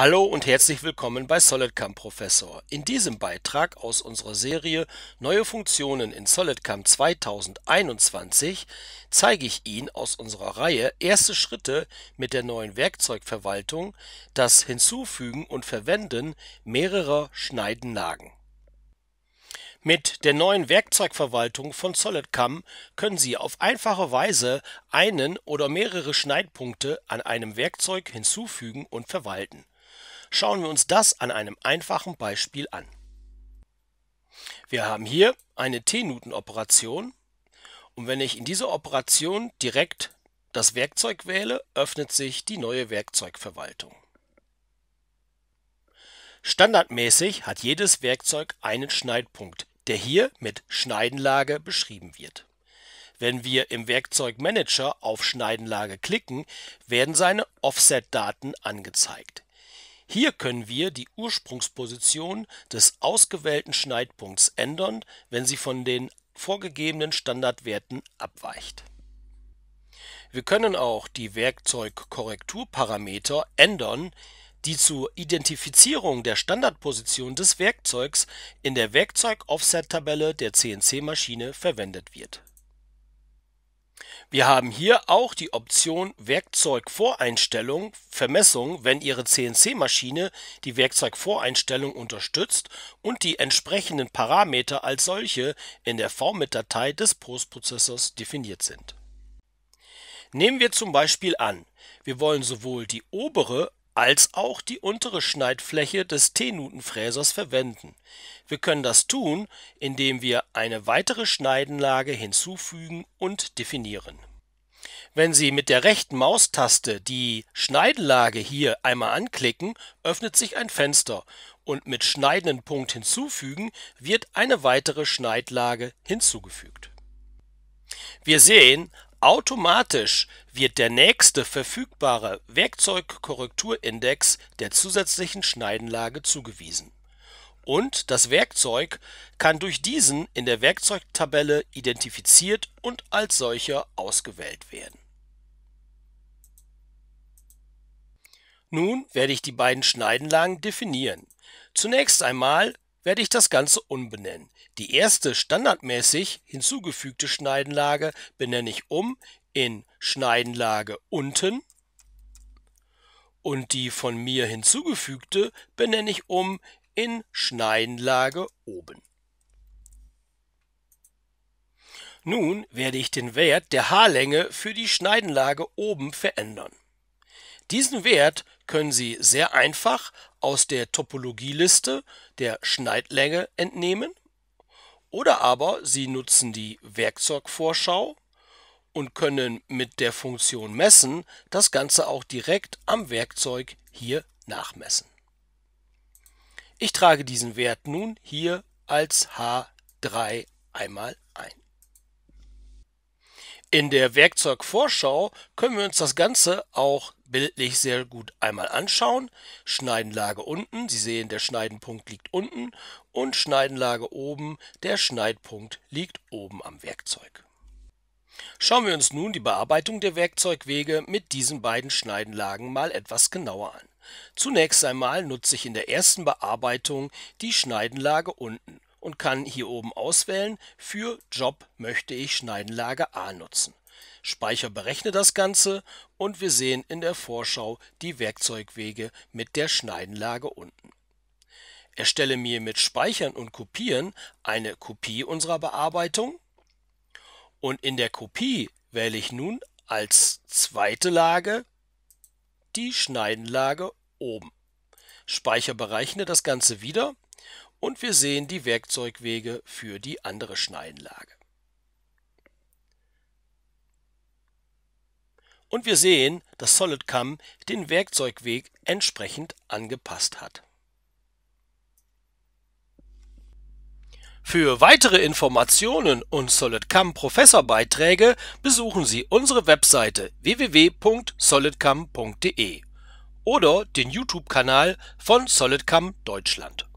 Hallo und herzlich willkommen bei SolidCAM Professor. In diesem Beitrag aus unserer Serie Neue Funktionen in SolidCAM 2021 zeige ich Ihnen aus unserer Reihe Erste Schritte mit der neuen Werkzeugverwaltung, das Hinzufügen und Verwenden mehrerer Schneidenlagen. Mit der neuen Werkzeugverwaltung von SolidCAM können Sie auf einfache Weise einen oder mehrere Schneidpunkte an einem Werkzeug hinzufügen und verwalten. Schauen wir uns das an einem einfachen Beispiel an. Wir haben hier eine T-Nuten-Operation und wenn ich in dieser Operation direkt das Werkzeug wähle, öffnet sich die neue Werkzeugverwaltung. Standardmäßig hat jedes Werkzeug einen Schneidpunkt, der hier mit Schneidenlage beschrieben wird. Wenn wir im Werkzeugmanager auf Schneidenlage klicken, werden seine Offset-Daten angezeigt. Hier können wir die Ursprungsposition des ausgewählten Schneidpunkts ändern, wenn sie von den vorgegebenen Standardwerten abweicht. Wir können auch die Werkzeugkorrekturparameter ändern, die zur Identifizierung der Standardposition des Werkzeugs in der Werkzeug-Offset-Tabelle der CNC-Maschine verwendet wird wir haben hier auch die Option Werkzeugvoreinstellung Vermessung, wenn Ihre CNC-Maschine die Werkzeugvoreinstellung unterstützt und die entsprechenden Parameter als solche in der Format-Datei des Postprozessors definiert sind. Nehmen wir zum Beispiel an, wir wollen sowohl die obere als auch die untere Schneidfläche des T-Nutenfräsers verwenden. Wir können das tun, indem wir eine weitere Schneidenlage hinzufügen und definieren. Wenn Sie mit der rechten Maustaste die Schneidenlage hier einmal anklicken, öffnet sich ein Fenster und mit schneidenden Punkt hinzufügen wird eine weitere Schneidlage hinzugefügt. Wir sehen, Automatisch wird der nächste verfügbare Werkzeugkorrekturindex der zusätzlichen Schneidenlage zugewiesen, und das Werkzeug kann durch diesen in der Werkzeugtabelle identifiziert und als solcher ausgewählt werden. Nun werde ich die beiden Schneidenlagen definieren. Zunächst einmal werde ich das Ganze umbenennen. Die erste standardmäßig hinzugefügte Schneidenlage benenne ich um in Schneidenlage unten und die von mir hinzugefügte benenne ich um in Schneidenlage oben. Nun werde ich den Wert der Haarlänge für die Schneidenlage oben verändern. Diesen Wert können Sie sehr einfach aus der Topologieliste der Schneidlänge entnehmen oder aber Sie nutzen die Werkzeugvorschau und können mit der Funktion messen das Ganze auch direkt am Werkzeug hier nachmessen. Ich trage diesen Wert nun hier als H3 einmal ein. In der Werkzeugvorschau können wir uns das Ganze auch bildlich sehr gut einmal anschauen. Schneidenlage unten, Sie sehen, der Schneidenpunkt liegt unten und Schneidenlage oben, der Schneidpunkt liegt oben am Werkzeug. Schauen wir uns nun die Bearbeitung der Werkzeugwege mit diesen beiden Schneidenlagen mal etwas genauer an. Zunächst einmal nutze ich in der ersten Bearbeitung die Schneidenlage unten und kann hier oben auswählen, für Job möchte ich Schneidenlage A nutzen. Speicher berechne das Ganze und wir sehen in der Vorschau die Werkzeugwege mit der Schneidenlage unten. Erstelle mir mit Speichern und Kopieren eine Kopie unserer Bearbeitung und in der Kopie wähle ich nun als zweite Lage die Schneidenlage oben. Speicher berechne das Ganze wieder und wir sehen die Werkzeugwege für die andere Schneidenlage. und wir sehen, dass SolidCam den Werkzeugweg entsprechend angepasst hat. Für weitere Informationen und SolidCam Professorbeiträge besuchen Sie unsere Webseite www.solidcam.de oder den YouTube-Kanal von SolidCam Deutschland.